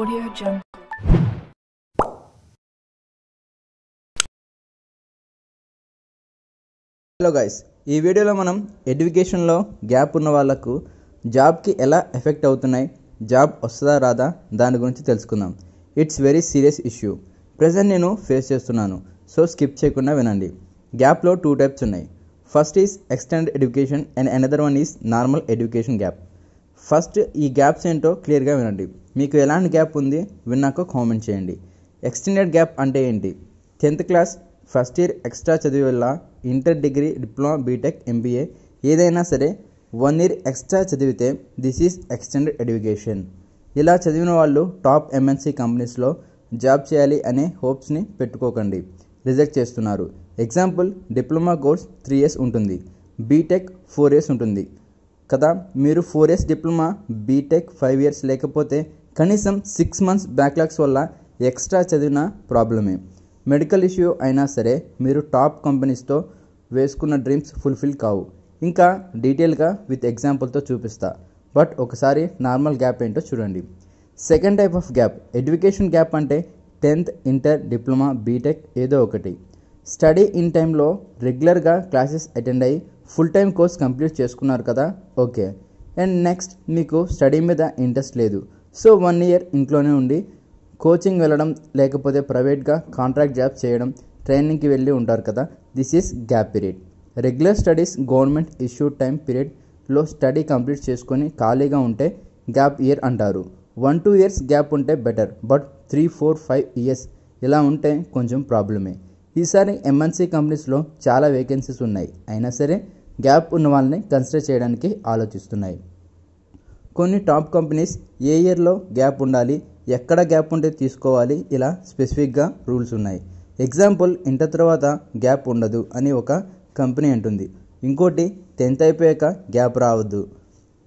Audio Jungle. Hello guys ఈ వీడియోలో మనం ఎడ్యుకేషన్లో గ్యాప్ ఉన్న వాళ్లకు జాబ్కి ఎలా ఎఫెక్ట్ అవుతున్నాయి జాబ్ వస్తుందా రాదా దాని గురించి తెలుసుకుందాం it's very serious issue present నేను ఫేస్ చేస్తున్నాను సో స్కిప్ చేయకుండా వినండి గ్యాప్లో టూ టైప్స్ ఉన్నాయి first is extend education and another one is normal education gap first ఈ గ్యాప్స్ ఏంటో క్లియర్గా వినండి మీకు ఎలాంటి గ్యాప్ ఉంది విన్నాక కామెంట్ చేయండి ఎక్స్టెండెడ్ గ్యాప్ అంటే ఏంటి tenth class first year extra వల్ల inter degree diploma BTech MBA ఏదైనా సరే వన్ ఇయర్ ఎక్స్ట్రా చదివితే దిస్ ఈజ్ ఎక్స్టెండెడ్ ఎడ్యుకేషన్ ఇలా చదివిన వాళ్ళు టాప్ ఎంఎన్సీ కంపెనీస్లో జాబ్ చేయాలి అనే హోప్స్ని పెట్టుకోకండి రిజెక్ట్ చేస్తున్నారు example diploma course three years ఉంటుంది బీటెక్ ఫోర్ ఇయర్స్ ఉంటుంది కదా మీరు four years diploma BTech five years లేకపోతే కనీసం సిక్స్ మంత్స్ బ్యాక్లాగ్స్ వల్ల ఎక్స్ట్రా చదివిన ప్రాబ్లమే మెడికల్ ఇష్యూ అయినా సరే మీరు టాప్ కంపెనీస్తో వేసుకున్న డ్రీమ్స్ ఫుల్ఫిల్ కావు ఇంకా డీటెయిల్గా విత్ ఎగ్జాంపుల్తో చూపిస్తా బట్ ఒకసారి నార్మల్ గ్యాప్ ఏంటో చూడండి second type of gap education gap అంటే టెన్త్ ఇంటర్ డిప్లొమా బీటెక్ ఏదో ఒకటి స్టడీ ఇన్ టైంలో రెగ్యులర్గా క్లాసెస్ అటెండ్ అయ్యి ఫుల్ టైం కోర్స్ కంప్లీట్ చేసుకున్నారు కదా ఓకే అండ్ నెక్స్ట్ మీకు స్టడీ మీద ఇంట్రెస్ట్ లేదు సో వన్ ఇయర్ ఇంట్లోనే ఉండి కోచింగ్ వెళ్ళడం లేకపోతే ప్రైవేట్గా కాంట్రాక్ట్ జాబ్ చేయడం ట్రైనింగ్కి వెళ్ళి ఉంటారు కదా this is gap period regular studies government issue time పీరియడ్లో స్టడీ కంప్లీట్ చేసుకొని ఖాళీగా ఉంటే గ్యాప్ ఇయర్ అంటారు వన్ టూ ఇయర్స్ గ్యాప్ ఉంటే better but three four five years ఇలా ఉంటే కొంచెం ప్రాబ్లమే ఈసారి ఎంఎన్సీ కంపెనీస్లో చాలా వేకెన్సీస్ ఉన్నాయి అయినా సరే గ్యాప్ ఉన్న వాళ్ళని కన్సిడర్ చేయడానికి ఆలోచిస్తున్నాయి కొన్ని టాప్ కంపెనీస్ ఏ ఇయర్లో గ్యాప్ ఉండాలి ఎక్కడ గ్యాప్ ఉంటే తీసుకోవాలి ఇలా స్పెసిఫిక్గా రూల్స్ ఉన్నాయి ఎగ్జాంపుల్ ఇంటర్ తర్వాత గ్యాప్ ఉండదు అని ఒక కంపెనీ అంటుంది ఇంకోటి టెన్త్ అయిపోయాక గ్యాప్ రావద్దు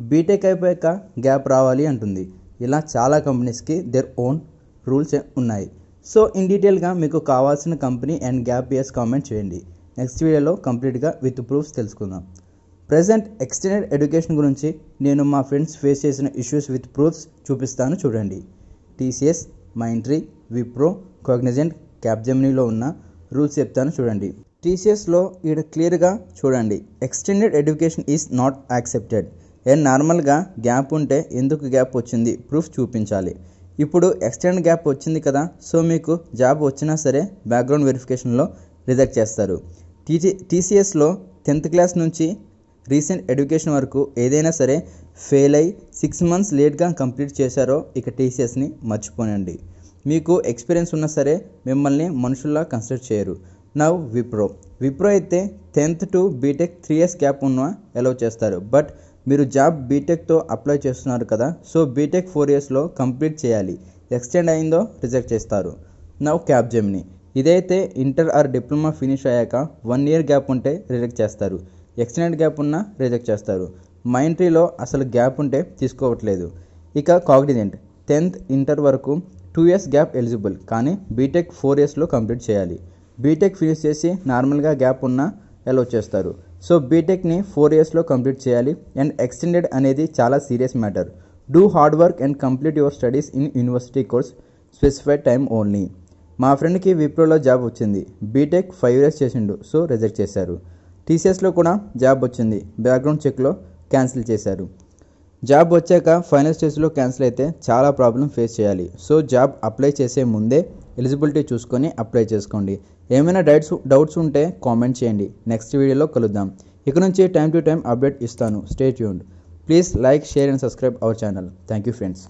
బీటెక్ అయిపోయాక గ్యాప్ రావాలి అంటుంది ఇలా చాలా కంపెనీస్కి దెర్ ఓన్ రూల్స్ ఉన్నాయి సో ఇన్ డీటెయిల్గా మీకు కావాల్సిన company and gap years comment చేయండి నెక్స్ట్ వీడియోలో కంప్లీట్గా విత్ ప్రూఫ్స్ తెలుసుకుందాం ప్రజెంట్ ఎక్స్టెండెడ్ ఎడ్యుకేషన్ గురించి నేను మా ఫ్రెండ్స్ ఫేస్ చేసిన ఇష్యూస్ విత్ ప్రూఫ్స్ చూపిస్తాను చూడండి టీసీఎస్ మైంట్రీ విప్రో కాగ్నిజెంట్ క్యాప్జెమినీలో ఉన్న రూల్స్ చెప్తాను చూడండి టీసీఎస్లో ఇక్కడ క్లియర్గా చూడండి extended education is not accepted and నార్మల్గా గ్యాప్ ఉంటే ఎందుకు గ్యాప్ వచ్చింది ప్రూఫ్ చూపించాలి ఇప్పుడు ఎక్స్టెండ్ గ్యాప్ వచ్చింది కదా సో మీకు జాబ్ వచ్చినా సరే బ్యాక్గ్రౌండ్ వెరిఫికేషన్లో రిజెక్ట్ చేస్తారు టీజీ టీసీఎస్లో టెన్త్ క్లాస్ నుంచి రీసెంట్ ఎడ్యుకేషన్ వరకు ఏదైనా సరే ఫెయిల్ అయ్యి సిక్స్ మంత్స్ లేట్గా కంప్లీట్ చేశారో ఇక టీసీఎస్ని మర్చిపోనండి మీకు ఎక్స్పీరియన్స్ ఉన్నా సరే మిమ్మల్ని మనుషుల్లా కన్సిడర్ చేయరు నవ్ విప్రో విప్రో అయితే tenth to B Tech three years gap ఉన్న అలౌ చేస్తారు బట్ మీరు జాబ్ బీటెక్తో అప్లై చేస్తున్నారు కదా సో బీటెక్ ఫోర్ ఇయర్స్లో కంప్లీట్ చేయాలి ఎక్స్టెండ్ అయిందో రిజెక్ట్ చేస్తారు నవ్ క్యాబ్ జెమ్ని ఇదైతే ఇంటర్ ఆర్ డిప్లొమా ఫినిష్ అయ్యాక వన్ ఇయర్ గ్యాప్ ఉంటే రిజెక్ట్ చేస్తారు ఎక్స్టెండ్ గ్యాప్ ఉన్నా రిజెక్ట్ చేస్తారు మైంట్రీలో అసలు గ్యాప్ ఉంటే తీసుకోవట్లేదు ఇక కాగ్నిజెంట్ టెన్త్ ఇంటర్ వరకు టూ ఇయర్స్ గ్యాప్ ఎలిజిబుల్ కానీ బీటెక్ ఫోర్ ఇయర్స్లో కంప్లీట్ చేయాలి బీటెక్ ఫినిష్ చేసి నార్మల్గా గ్యాప్ ఉన్నా అలౌ చేస్తారు సో బీటెక్ని ఫోర్ ఇయర్స్లో కంప్లీట్ చేయాలి అండ్ ఎక్స్టెండెడ్ అనేది చాలా serious matter do hard work and complete your studies in university course specified time only మా ఫ్రెండ్కి విప్రోలో జాబ్ వచ్చింది బీటెక్ ఫైవ్ ఇయర్స్ చేసిండు సో రిజెక్ట్ చేశారు టీసీఎస్లో కూడా జాబ్ వచ్చింది బ్యాక్గ్రౌండ్ చెక్లో క్యాన్సిల్ చేశారు జాబ్ వచ్చాక ఫైనల్ స్టేజ్లో క్యాన్సిల్ అయితే చాలా ప్రాబ్లం ఫేస్ చేయాలి సో జాబ్ అప్లై చేసే ముందే ఎలిజిబిలిటీ చూసుకొని అప్లై చేసుకోండి ఏమైనా డైట్స్ డౌట్స్ ఉంటే కామెంట్ చేయండి నెక్స్ట్ వీడియోలో కలుద్దాం ఇక నుంచి టైం టు టైం అప్డేట్ ఇస్తాను stay tuned please like share and subscribe our channel thank you friends